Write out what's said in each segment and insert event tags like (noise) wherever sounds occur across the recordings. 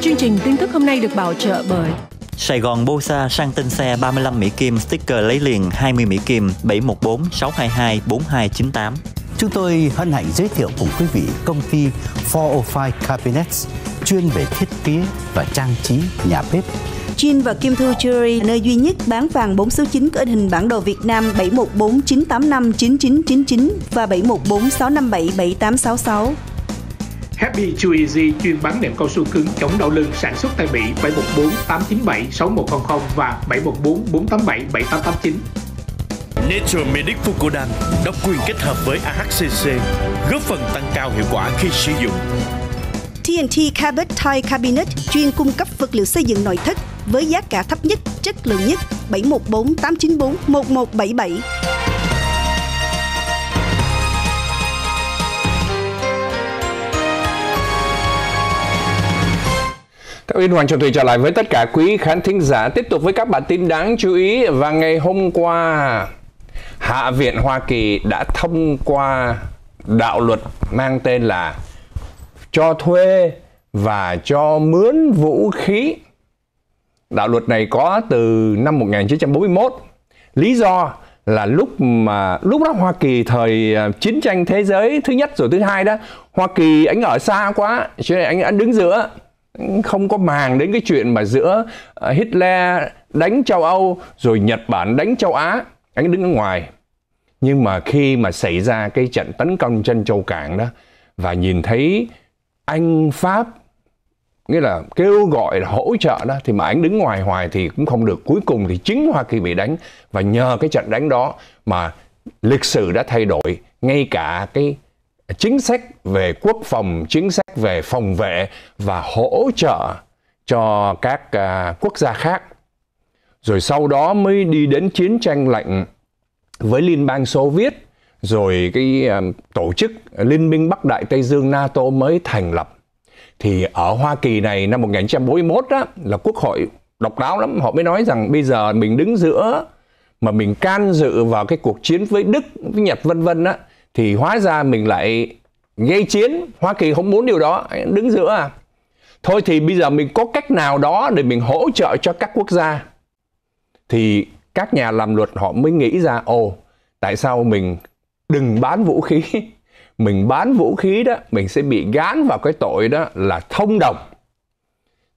Chương trình tin tức hôm nay được bảo trợ bởi Sài Gòn Bosa sang tên xe 35 Mỹ Kim sticker lấy liền 20 Mỹ Kim 714 622 4298. Chúng tôi hân hạnh giới thiệu cùng quý vị công ty 405 Cabinets chuyên về thiết kế và trang trí nhà bếp Jin và Kim Thu Jewelry, nơi duy nhất bán vàng 4 số 9 có hình bản đồ Việt Nam 7149859999 và 7146577866. Happy Chewy chuyên bán nệm cao su cứng chống đau lưng sản xuất tại Mỹ 714 897 6100 và 714 487 7889. Nature Medic Fucodan độc quyền kết hợp với AHCC, góp phần tăng cao hiệu quả khi sử dụng. TNT Cabot Thai Cabinet chuyên cung cấp vật liệu xây dựng nội thất với giá cả thấp nhất, chất lượng nhất 714 894 1177. Các Uyên Hoàng Trọng Thủy trở lại với tất cả quý khán thính giả tiếp tục với các bản tin đáng chú ý và ngày hôm qua Hạ viện Hoa Kỳ đã thông qua đạo luật mang tên là cho thuê và cho mướn vũ khí. Đạo luật này có từ năm 1941. Lý do là lúc mà lúc đó Hoa Kỳ thời à, chiến tranh thế giới thứ nhất rồi thứ hai đó, Hoa Kỳ anh ở xa quá cho nên anh anh đứng giữa không có màng đến cái chuyện mà giữa ờ, Hitler đánh châu Âu rồi Nhật Bản đánh châu Á anh đứng ở ngoài nhưng mà khi mà xảy ra cái trận tấn công trên châu cảng đó và nhìn thấy anh Pháp nghĩa là kêu gọi là hỗ trợ đó thì mà anh đứng ngoài hoài thì cũng không được cuối cùng thì chính Hoa Kỳ bị đánh và nhờ cái trận đánh đó mà lịch sử đã thay đổi ngay cả cái chính sách về quốc phòng, chính sách về phòng vệ và hỗ trợ cho các à, quốc gia khác. Rồi sau đó mới đi đến chiến tranh lạnh với Liên bang Xô Viết, rồi cái à, tổ chức Liên minh Bắc Đại Tây Dương NATO mới thành lập. Thì ở Hoa Kỳ này năm 1941 đó là quốc hội độc đáo lắm, họ mới nói rằng bây giờ mình đứng giữa mà mình can dự vào cái cuộc chiến với Đức, với Nhật vân vân á thì hóa ra mình lại gây chiến hoa kỳ không muốn điều đó đứng giữa à thôi thì bây giờ mình có cách nào đó để mình hỗ trợ cho các quốc gia thì các nhà làm luật họ mới nghĩ ra ồ tại sao mình đừng bán vũ khí (laughs) mình bán vũ khí đó mình sẽ bị gán vào cái tội đó là thông đồng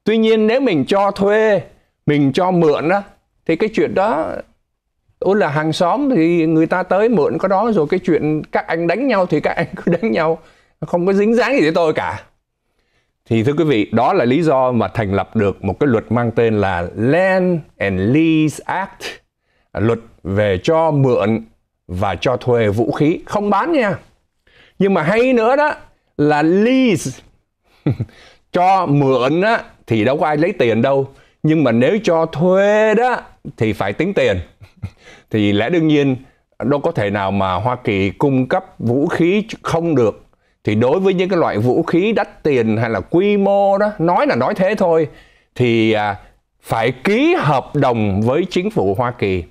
tuy nhiên nếu mình cho thuê mình cho mượn đó thì cái chuyện đó Ủa là hàng xóm thì người ta tới mượn có đó rồi cái chuyện các anh đánh nhau thì các anh cứ đánh nhau không có dính dáng gì tới tôi cả. Thì thưa quý vị, đó là lý do mà thành lập được một cái luật mang tên là Land and Lease Act, luật về cho mượn và cho thuê vũ khí, không bán nha. Nhưng mà hay nữa đó là lease, (laughs) cho mượn á, thì đâu có ai lấy tiền đâu. Nhưng mà nếu cho thuê đó thì phải tính tiền thì lẽ đương nhiên đâu có thể nào mà Hoa Kỳ cung cấp vũ khí không được thì đối với những cái loại vũ khí đắt tiền hay là quy mô đó nói là nói thế thôi thì à, phải ký hợp đồng với chính phủ Hoa Kỳ.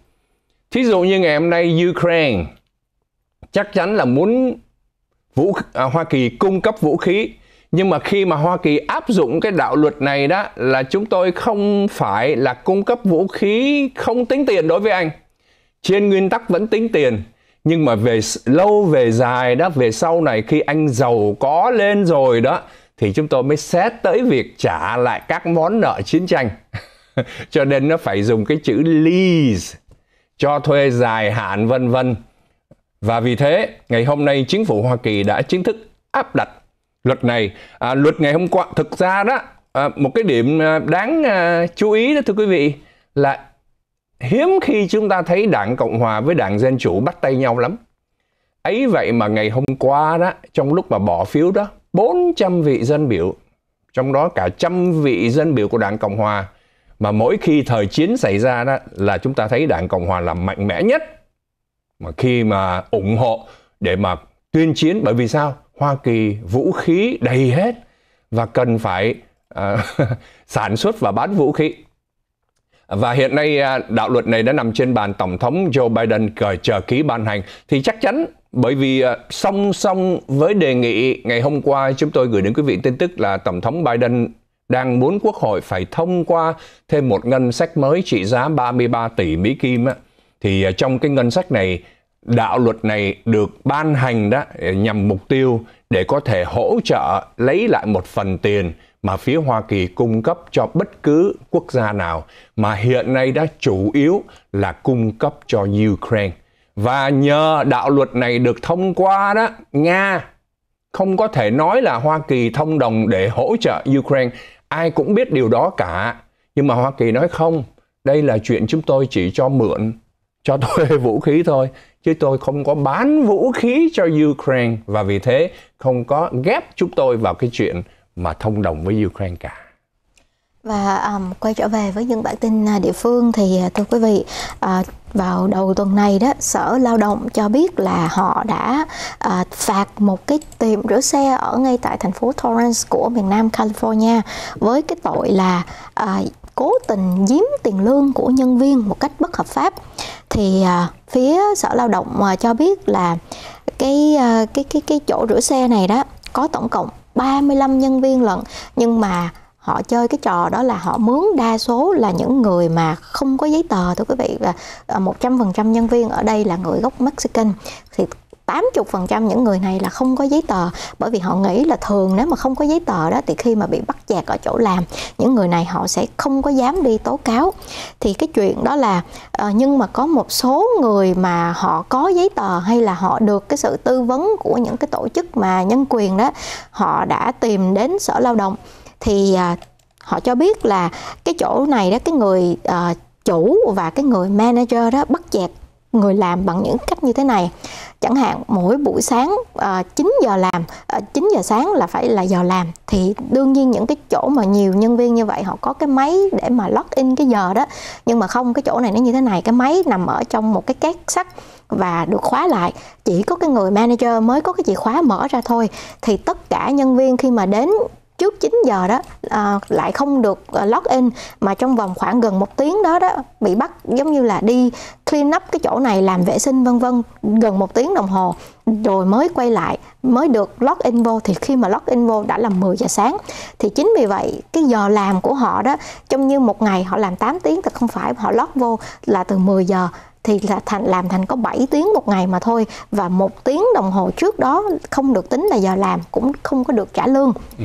Thí dụ như ngày hôm nay Ukraine chắc chắn là muốn vũ à, Hoa Kỳ cung cấp vũ khí nhưng mà khi mà Hoa Kỳ áp dụng cái đạo luật này đó là chúng tôi không phải là cung cấp vũ khí không tính tiền đối với anh trên nguyên tắc vẫn tính tiền nhưng mà về lâu về dài đó về sau này khi anh giàu có lên rồi đó thì chúng tôi mới xét tới việc trả lại các món nợ chiến tranh (laughs) cho nên nó phải dùng cái chữ lease cho thuê dài hạn vân vân và vì thế ngày hôm nay chính phủ Hoa Kỳ đã chính thức áp đặt luật này à, luật ngày hôm qua thực ra đó à, một cái điểm à, đáng à, chú ý đó thưa quý vị là hiếm khi chúng ta thấy đảng cộng hòa với đảng dân chủ bắt tay nhau lắm ấy vậy mà ngày hôm qua đó trong lúc mà bỏ phiếu đó 400 vị dân biểu trong đó cả trăm vị dân biểu của đảng cộng hòa mà mỗi khi thời chiến xảy ra đó là chúng ta thấy đảng cộng hòa là mạnh mẽ nhất mà khi mà ủng hộ để mà tuyên chiến bởi vì sao Hoa Kỳ vũ khí đầy hết và cần phải uh, (laughs) sản xuất và bán vũ khí. Và hiện nay à, đạo luật này đã nằm trên bàn Tổng thống Joe Biden cởi chờ ký ban hành thì chắc chắn bởi vì à, song song với đề nghị ngày hôm qua chúng tôi gửi đến quý vị tin tức là Tổng thống Biden đang muốn Quốc hội phải thông qua thêm một ngân sách mới trị giá 33 tỷ Mỹ Kim thì à, trong cái ngân sách này đạo luật này được ban hành đó eh, nhằm mục tiêu để có thể hỗ trợ lấy lại một phần tiền mà phía Hoa Kỳ cung cấp cho bất cứ quốc gia nào mà hiện nay đã chủ yếu là cung cấp cho Ukraine. Và nhờ đạo luật này được thông qua đó, Nga không có thể nói là Hoa Kỳ thông đồng để hỗ trợ Ukraine. Ai cũng biết điều đó cả. Nhưng mà Hoa Kỳ nói không, đây là chuyện chúng tôi chỉ cho mượn cho thuê (laughs) vũ khí thôi chứ tôi không có bán vũ khí cho Ukraine và vì thế không có ghép chúng tôi vào cái chuyện mà thông đồng với Ukraine cả. Và um, quay trở về với những bản tin à, địa phương thì à, thưa quý vị uh, vào đầu tuần này đó sở lao động cho biết là họ đã uh, phạt một cái tiệm rửa xe ở ngay tại thành phố Torrance của miền Nam California với cái tội là uh, cố tình giếm tiền lương của nhân viên một cách bất hợp pháp thì à, phía sở lao động à, cho biết là cái à, cái cái cái chỗ rửa xe này đó có tổng cộng 35 nhân viên lận nhưng mà họ chơi cái trò đó là họ mướn đa số là những người mà không có giấy tờ thưa quý vị và 100% nhân viên ở đây là người gốc Mexican thì 80% những người này là không có giấy tờ bởi vì họ nghĩ là thường nếu mà không có giấy tờ đó thì khi mà bị bắt chẹt ở chỗ làm những người này họ sẽ không có dám đi tố cáo thì cái chuyện đó là ờ, nhưng mà có một số người mà họ có giấy tờ hay là họ được cái sự tư vấn của những cái tổ chức mà nhân quyền đó họ đã tìm đến sở lao động thì ờ, họ cho biết là cái chỗ này đó cái người ờ, chủ và cái người manager đó bắt chẹt người làm bằng những cách như thế này chẳng hạn mỗi buổi sáng à, 9 giờ làm à, 9 giờ sáng là phải là giờ làm thì đương nhiên những cái chỗ mà nhiều nhân viên như vậy họ có cái máy để mà log in cái giờ đó nhưng mà không cái chỗ này nó như thế này cái máy nằm ở trong một cái két sắt và được khóa lại chỉ có cái người manager mới có cái chìa khóa mở ra thôi thì tất cả nhân viên khi mà đến trước 9 giờ đó à, lại không được à, log in mà trong vòng khoảng gần một tiếng đó đó bị bắt giống như là đi clean up cái chỗ này làm vệ sinh vân vân gần một tiếng đồng hồ rồi mới quay lại mới được log in vô thì khi mà log in vô đã là 10 giờ sáng thì chính vì vậy cái giờ làm của họ đó trong như một ngày họ làm 8 tiếng thì không phải họ log vô là từ 10 giờ thì là thành làm thành có 7 tiếng một ngày mà thôi và một tiếng đồng hồ trước đó không được tính là giờ làm cũng không có được trả lương ừ.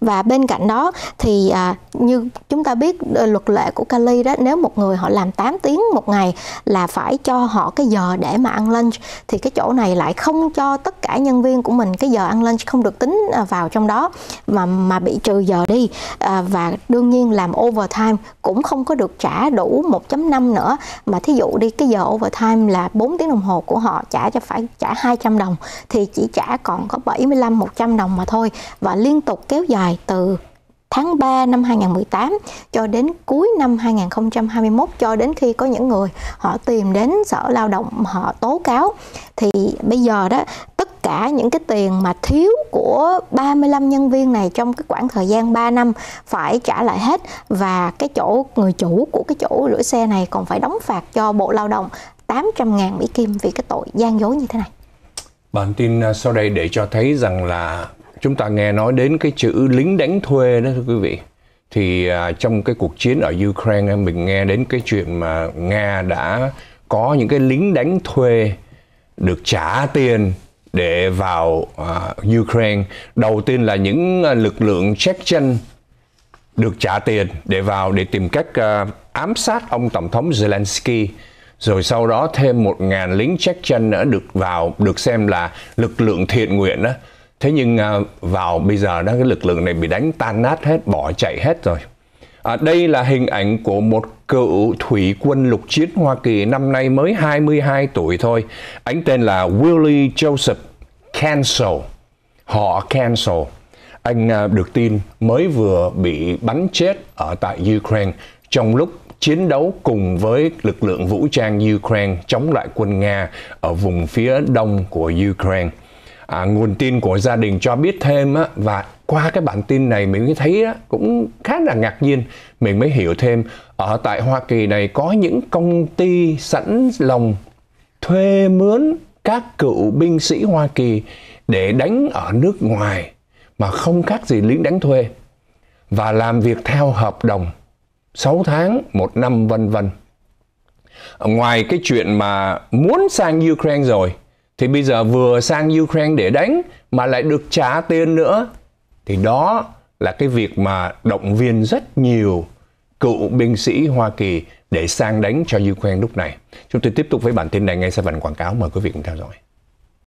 và bên cạnh đó thì à, như chúng ta biết luật lệ của Cali đó nếu một người họ làm 8 tiếng một ngày là phải cho họ cái giờ để mà ăn lunch thì cái chỗ này lại không cho tất cả nhân viên của mình cái giờ ăn lunch không được tính à, vào trong đó mà mà bị trừ giờ đi à, và đương nhiên làm overtime cũng không có được trả đủ 1.5 nữa mà thí dụ đi cái giờ overtime là 4 tiếng đồng hồ của họ trả cho phải trả 200 đồng thì chỉ trả còn có 75 100 đồng mà thôi và liên tục kéo dài từ tháng 3 năm 2018 cho đến cuối năm 2021 cho đến khi có những người họ tìm đến sở lao động họ tố cáo thì bây giờ đó cả những cái tiền mà thiếu của 35 nhân viên này trong cái khoảng thời gian 3 năm phải trả lại hết và cái chỗ người chủ của cái chỗ rửa xe này còn phải đóng phạt cho Bộ Lao động 800 ngàn Mỹ Kim vì cái tội gian dối như thế này. Bản tin à, sau đây để cho thấy rằng là chúng ta nghe nói đến cái chữ lính đánh thuê đó thưa quý vị thì à, trong cái cuộc chiến ở Ukraine mình nghe đến cái chuyện mà Nga đã có những cái lính đánh thuê được trả tiền để vào uh, Ukraine. Đầu tiên là những uh, lực lượng Chechen được trả tiền để vào để tìm cách uh, ám sát ông tổng thống Zelensky. Rồi sau đó thêm 1.000 lính Chechen nữa được vào, được xem là lực lượng thiện nguyện đó. Thế nhưng uh, vào bây giờ đó cái lực lượng này bị đánh tan nát hết, bỏ chạy hết rồi. À, đây là hình ảnh của một cựu thủy quân lục chiến Hoa Kỳ năm nay mới 22 tuổi thôi. Anh tên là Willie Joseph Cancel. Họ Cancel. Anh à, được tin mới vừa bị bắn chết ở tại Ukraine trong lúc chiến đấu cùng với lực lượng vũ trang Ukraine chống lại quân Nga ở vùng phía đông của Ukraine à, nguồn tin của gia đình cho biết thêm á, và qua cái bản tin này mình mới thấy á, cũng khá là ngạc nhiên mình mới hiểu thêm ở tại Hoa Kỳ này có những công ty sẵn lòng thuê mướn các cựu binh sĩ Hoa Kỳ để đánh ở nước ngoài mà không khác gì lính đánh thuê và làm việc theo hợp đồng 6 tháng, 1 năm vân vân. Ngoài cái chuyện mà muốn sang Ukraine rồi thì bây giờ vừa sang Ukraine để đánh mà lại được trả tiền nữa thì đó là cái việc mà động viên rất nhiều cựu binh sĩ Hoa Kỳ để sang đánh cho Ukraine lúc này. Chúng tôi tiếp tục với bản tin này ngay sau phần quảng cáo mời quý vị cùng theo dõi.